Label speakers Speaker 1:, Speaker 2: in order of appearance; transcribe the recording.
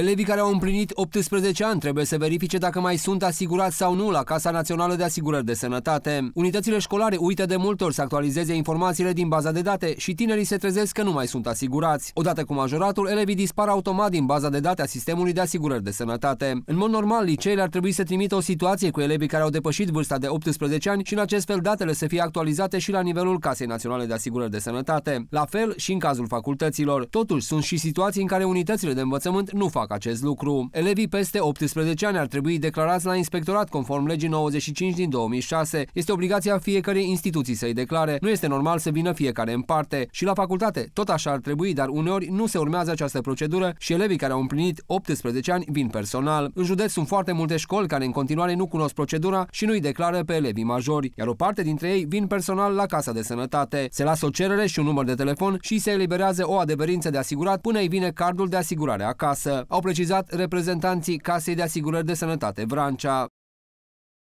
Speaker 1: Elevii care au împlinit 18 ani trebuie să verifice dacă mai sunt asigurați sau nu la Casa Națională de Asigurări de Sănătate. Unitățile școlare uită de multe ori să actualizeze informațiile din baza de date și tinerii se trezesc că nu mai sunt asigurați. Odată cu majoratul, elevii dispar automat din baza de date a sistemului de asigurări de sănătate. În mod normal, liceele ar trebui să trimită o situație cu elevii care au depășit vârsta de 18 ani și în acest fel datele să fie actualizate și la nivelul Casei Naționale de Asigurări de Sănătate. La fel și în cazul facultăților. Totuși, sunt și situații în care unitățile de învățământ nu fac fac acest lucru. Elevii peste 18 ani ar trebui declarați la inspectorat conform legii 95 din 2006. Este obligația fiecarei instituții să-i declare. Nu este normal să vină fiecare în parte. Și la facultate tot așa ar trebui, dar uneori nu se urmează această procedură și elevii care au împlinit 18 ani vin personal. În județ sunt foarte multe școli care în continuare nu cunosc procedura și nu-i declară pe elevii majori, iar o parte dintre ei vin personal la Casa de Sănătate. Se lasă o cerere și un număr de telefon și se eliberează o adeverință de asigurat până îi vine cardul de asigurare acasă au precizat reprezentanții Casei de Asigurări de Sănătate Vrancea.